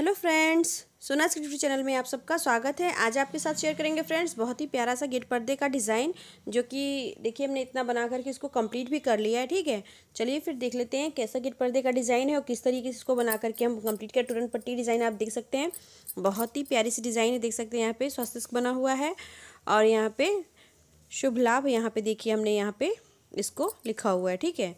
hello friends सोनाज YouTube channel में आप सबका स्वागत है आज आपके साथ शेयर करेंगे फ्रेंड्स बहुत ही प्यारा सा गेट पर्दे का डिज़ाइन जो कि देखिए हमने इतना बना करके इसको कंप्लीट भी कर लिया है ठीक है चलिए फिर देख लेते हैं कैसा गेट पर्दे का डिज़ाइन है और किस तरीके से इसको बना करके हम कम्प्लीट कर टूरन पट्टी डिज़ाइन आप देख सकते हैं बहुत ही प्यारी सी डिज़ाइन है देख सकते हैं यहाँ पर स्वास्थ्य बना हुआ है और यहाँ पर शुभ लाभ यहाँ पर देखिए हमने यहाँ पर इसको लिखा हुआ है ठीक है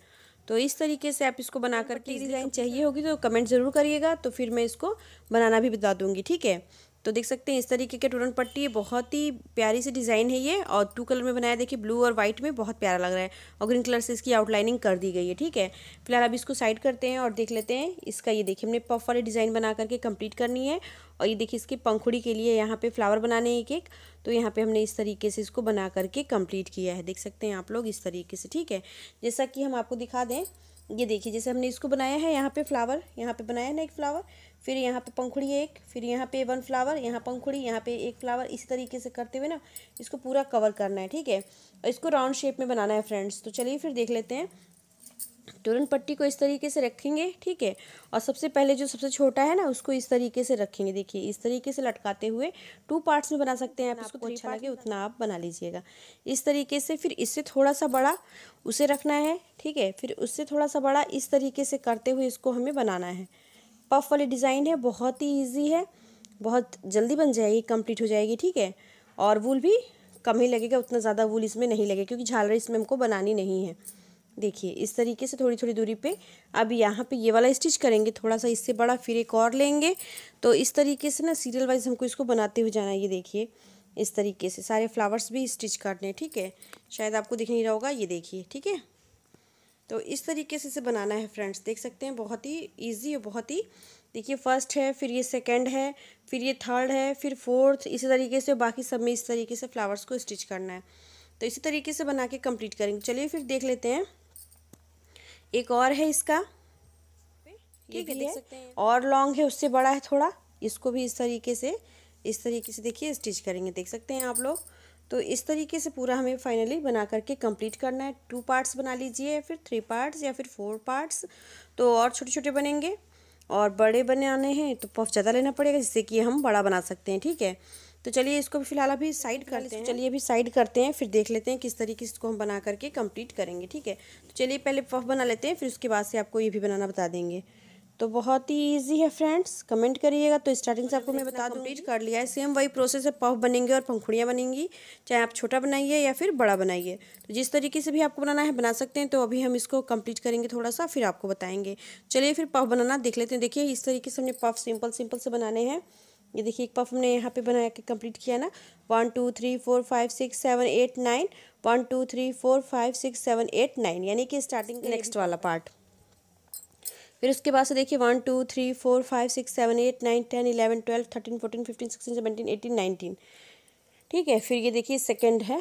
तो इस तरीके से आप इसको बना तो करके डिज़ाइन चाहिए होगी तो कमेंट ज़रूर करिएगा तो फिर मैं इसको बनाना भी बता दूँगी ठीक है तो देख सकते हैं इस तरीके के टूरन पट्टी बहुत ही प्यारी से डिज़ाइन है ये और टू कलर में बनाया देखिए ब्लू और वाइट में बहुत प्यारा लग रहा है और ग्रीन कलर से इसकी आउटलाइनिंग कर दी गई है ठीक है फिलहाल अब इसको साइड करते हैं और देख लेते हैं इसका ये देखिए हमने पफ वाली डिज़ाइन बना करके कंप्लीट करनी है और ये देखिए इसकी पंखुड़ी के लिए यहाँ पे फ्लावर बनाने एक एक तो यहाँ पे हमने इस तरीके से इसको बना करके कंप्लीट किया है देख सकते हैं आप लोग इस तरीके से ठीक है जैसा कि हम आपको दिखा दें ये देखिए जैसे हमने इसको बनाया है यहाँ पे फ्लावर यहाँ पे बनाया है ना एक फ्लावर फिर यहाँ पे पंखुड़ी एक फिर यहाँ पे वन फ्लावर यहाँ पंखुड़ी यहाँ पे एक फ्लावर इसी तरीके से करते हुए ना इसको पूरा कवर करना है ठीक है और इसको राउंड शेप में बनाना है फ्रेंड्स तो चलिए फिर देख लेते हैं तुरंत पट्टी को इस तरीके से रखेंगे ठीक है और सबसे पहले जो सबसे छोटा है ना उसको इस तरीके से रखेंगे देखिए इस तरीके से लटकाते हुए टू पार्ट्स में बना सकते हैं आप इसको तो अच्छा लगे उतना आप बना लीजिएगा इस तरीके से फिर इससे थोड़ा सा बड़ा उसे रखना है ठीक है फिर उससे थोड़ा सा बड़ा इस तरीके से करते हुए इसको हमें बनाना है पफ वाली डिज़ाइन है बहुत ही ईजी है बहुत जल्दी बन जाएगी कंप्लीट हो जाएगी ठीक है और वूल भी कम ही लगेगा उतना ज़्यादा वूल इसमें नहीं लगेगा क्योंकि झालर इसमें हमको बनानी नहीं है देखिए इस तरीके से थोड़ी थोड़ी दूरी पे अब यहाँ पे ये वाला स्टिच करेंगे थोड़ा सा इससे बड़ा फिर एक और लेंगे तो इस तरीके से ना सीरियल वाइज हमको इसको बनाते हुए जाना है ये देखिए इस तरीके से सारे फ्लावर्स भी स्टिच करने हैं ठीक है शायद आपको दिख नहीं रहा होगा ये देखिए ठीक है तो इस तरीके से इसे बनाना है फ्रेंड्स देख सकते हैं बहुत ही ईजी और बहुत ही देखिए फर्स्ट है फिर ये सेकेंड है फिर ये थर्ड है फिर फोर्थ इसी तरीके से बाकी सब में इस तरीके से फ्लावर्स को स्टिच करना है तो इसी तरीके से बना के कंप्लीट करेंगे चलिए फिर देख लेते हैं एक और है इसका ठीक है और लॉन्ग है उससे बड़ा है थोड़ा इसको भी इस तरीके से इस तरीके से देखिए स्टिच करेंगे देख सकते हैं आप लोग तो इस तरीके से पूरा हमें फाइनली बना करके कंप्लीट करना है टू पार्ट्स बना लीजिए फिर थ्री पार्ट्स या फिर फोर पार्ट्स तो और छोटे छोटे बनेंगे और बड़े बनाने हैं तो पफ ज़्यादा लेना पड़ेगा जिससे कि हम बड़ा बना सकते हैं ठीक है तो चलिए इसको भी फिलहाल अभी साइड करते हैं चलिए अभी साइड करते हैं फिर देख लेते हैं किस तरीके से इसको हम बना करके कंप्लीट करेंगे ठीक है तो चलिए पहले पफ बना लेते हैं फिर उसके बाद से आपको ये भी बनाना बता देंगे तो बहुत ही इजी है फ्रेंड्स कमेंट करिएगा तो स्टार्टिंग से आपको मैं बता दूँ कंप्लीट कर लिया है सेम वही प्रोसेस है पफ बनेंगे और पंखुड़ियाँ बनेंगी चाहे आप छोटा बनाइए या फिर बड़ा बनाइए तो जिस तरीके से भी आपको बनाना है बना सकते हैं तो अभी हम इसको कंप्लीट करेंगे थोड़ा सा फिर आपको बताएंगे चलिए फिर पफ बनाना देख लेते हैं देखिए इस तरीके से हमने पफ सिंपल सिंपल से बनाने हैं ये देखिए एक पफ हमने यहाँ पे बना के कंप्लीट किया ना one two three four five six seven eight nine one two three four five six seven eight nine यानी कि स्टार्टिंग नेक्स्ट वाला पार्ट फिर उसके बाद से देखिए one two three four five six seven eight nine ten eleven twelve thirteen fourteen fifteen sixteen seventeen eighteen nineteen ठीक है फिर ये देखिए सेकंड है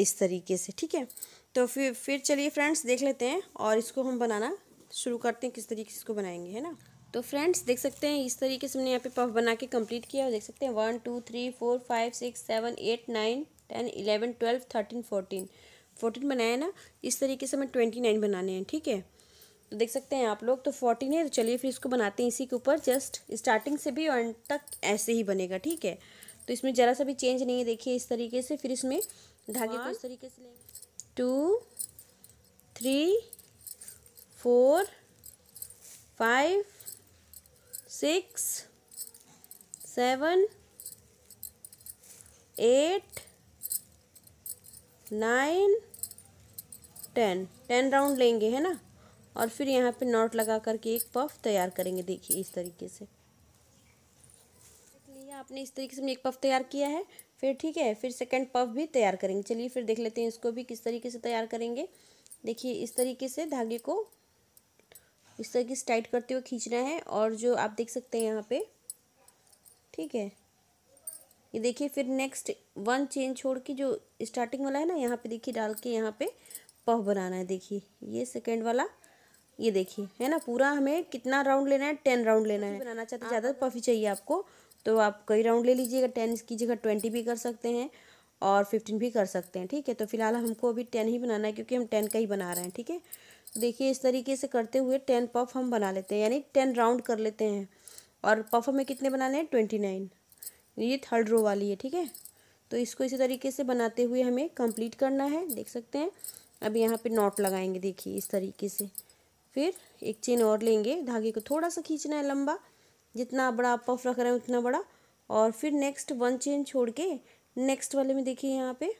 इस तरीके से ठीक है तो फिर फिर चलिए फ्रेंड्स देख लेते हैं और इसको हम बनाना शुरू करते हैं किस तरीके से इसको बनाएंगे है ना तो फ्रेंड्स देख सकते हैं इस तरीके से हमने यहाँ पे पफ बना के कंप्लीट किया और देख सकते हैं one two three four five six seven eight nine ten eleven twelve thirteen fourteen fourteen बनाया ना इस तरीके से हमें ट्वेंटी नाइन बनाने हैं ठीक है तो देख सकते हैं आप लोग तो फोर्टीन है तो चलिए फिर इसको बनाते हैं इसी के ऊपर जस्ट स्टार्टिंग से भी एंड तक ऐसे ही बनेगा ठीक है तो इसमें ज़रा सा भी चेंज नहीं है देखिए इस तरीके से फिर इसमें धागे को इस तरीके से लेंगे two three four five six seven eight nine ten ten round लेंगे है ना और फिर यहाँ पे नॉट लगा करके एक पफ तैयार करेंगे देखिए इस तरीके से आपने इस तरीके से एक पफ तैयार किया है फिर ठीक है फिर सेकंड पफ भी तैयार करेंगे चलिए फिर देख लेते हैं इसको भी किस तरीके से तैयार करेंगे देखिए इस तरीके से धागे को इस तरह की टाइट करते हुए खींचना है और जो आप देख सकते हैं यहाँ पे ठीक है ये देखिए फिर नेक्स्ट वन चेन छोड़ के जो स्टार्टिंग वाला है ना यहाँ पे देखिए डाल के यहाँ पे पफ बनाना है देखिए ये सेकेंड वाला ये देखिए है ना पूरा हमें कितना राउंड लेना है टेन राउंड लेना है बनाना चाहते ज़्यादा पफी चाहिए आपको तो आप कई राउंड ले लीजिएगा टेन की जगह ट्वेंटी भी कर सकते हैं और फिफ्टीन भी कर सकते हैं ठीक है तो फिलहाल हमको अभी टेन ही बनाना है क्योंकि हम टेन का ही बना रहे हैं ठीक है देखिए इस तरीके से करते हुए टेन पफ हम बना लेते हैं यानी टेन राउंड कर लेते हैं और पफ हमें कितने बनाने हैं ट्वेंटी नाइन ये थर्ड रो वाली है ठीक है तो इसको इसी तरीके से बनाते हुए हमें कंप्लीट करना है देख सकते हैं अब यहाँ पे नॉट लगाएंगे देखिए इस तरीके से फिर एक चेन और लेंगे धागे को थोड़ा सा खींचना है लंबा जितना बड़ा आप पफ रख रहे हैं उतना बड़ा और फिर नेक्स्ट वन चेन छोड़ के नेक्स्ट वाले में देखिए यहाँ पर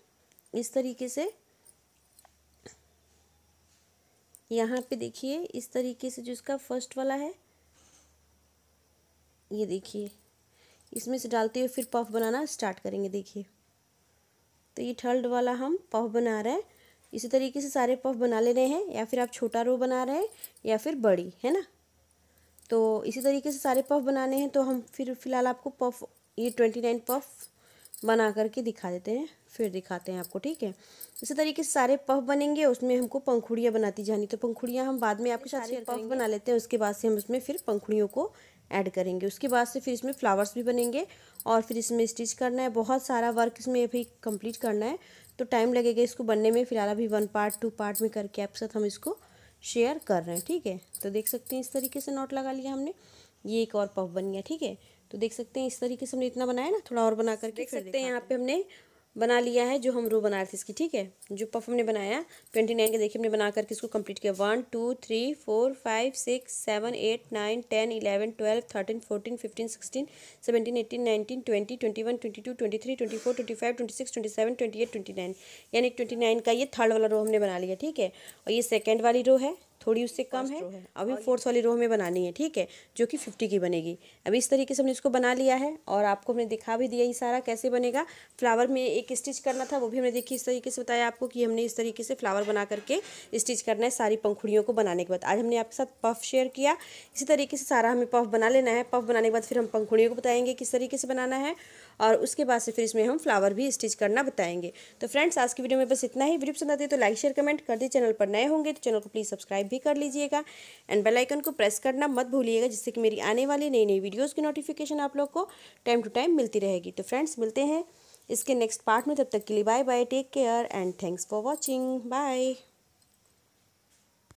इस तरीके से यहाँ पे देखिए इस तरीके से जो इसका फर्स्ट वाला है ये देखिए इसमें से डालते हुए फिर पफ बनाना स्टार्ट करेंगे देखिए तो ये थर्ड वाला हम पफ बना रहे हैं इसी तरीके से सारे पफ बना ले रहे हैं या फिर आप छोटा रो बना रहे हैं या फिर बड़ी है ना तो इसी तरीके से सारे पफ बनाने हैं तो हम फिर फ़िलहाल आपको पफ ये ट्वेंटी नाइन पफ बना करके दिखा देते हैं फिर दिखाते हैं आपको ठीक है इसी तरीके से सारे पफ बनेंगे उसमें हमको पंखुड़ियाँ बनाती जानी तो पंखुड़ियाँ हम बाद में आपके साथ शेयर पफ बना लेते हैं उसके बाद से हम उसमें फिर पंखुड़ियों को ऐड करेंगे उसके बाद से फिर इसमें फ्लावर्स भी बनेंगे और फिर इसमें स्टिच करना है बहुत सारा वर्क इसमें अभी कंप्लीट करना है तो टाइम लगेगा इसको बनने में फिलहाल अभी वन पार्ट टू पार्ट में करके आपके साथ हम इसको शेयर कर रहे हैं ठीक है तो देख सकते हैं इस तरीके से नोट लगा लिया हमने ये एक और पफ बन गया ठीक है तो देख सकते हैं इस तरीके से हमने इतना बनाया ना थोड़ा और बना करके देख सकते हैं यहाँ पे हमने बना लिया है जो हम रो बना रहे थे इसकी ठीक है जो पफ हमने बनाया ट्वेंटी नाइन के देखिए हमने बना करके इसको कंप्लीट किया one two three four five six seven eight nine ten eleven twelve thirteen fourteen fifteen sixteen seventeen eighteen nineteen twenty twenty one twenty two twenty three twenty four twenty five twenty six twenty seven twenty eight twenty nine यानी twenty nine का ये third वाला रो हमने बना लिया ठीक है और ये सेकेंड वाली रो है थोड़ी उससे कम है अभी फोर्थ वाली रो में बनानी है ठीक है जो कि फिफ्टी की बनेगी अभी इस तरीके से हमने इसको बना लिया है और आपको हमने दिखा भी दिया ये सारा कैसे बनेगा फ्लावर में एक स्टिच करना था वो भी हमने देखी इस तरीके से बताया आपको कि हमने इस तरीके से फ्लावर बना करके स्टिच करना है सारी पंखुड़ियों को बनाने के बाद आज हमने आपके साथ पफ शेयर किया इसी तरीके से सारा हमें पफ बना लेना है पफ बनाने के बाद फिर हम पंखुड़ियों को बताएंगे किस तरीके से बनाना है और उसके बाद से फिर इसमें हम फ्लावर भी स्टिच करना बताएंगे तो फ्रेंड्स आज की वीडियो में बस इतना ही वीडियो पसंद आती है तो लाइक शेयर कमेंट कर दी चैनल पर नए होंगे तो चैनल को प्लीज़ सब्सक्राइब भी कर लीजिएगा एंड बेल आइकन को प्रेस करना मत भूलिएगा जिससे कि मेरी आने वाली नई नई वीडियोज़ की नोटिफिकेशन आप लोग को टाइम टू टाइम मिलती रहेगी तो फ्रेंड्स मिलते हैं इसके नेक्स्ट पार्ट में तब तक के लिए bye bye take care and thanks for watching bye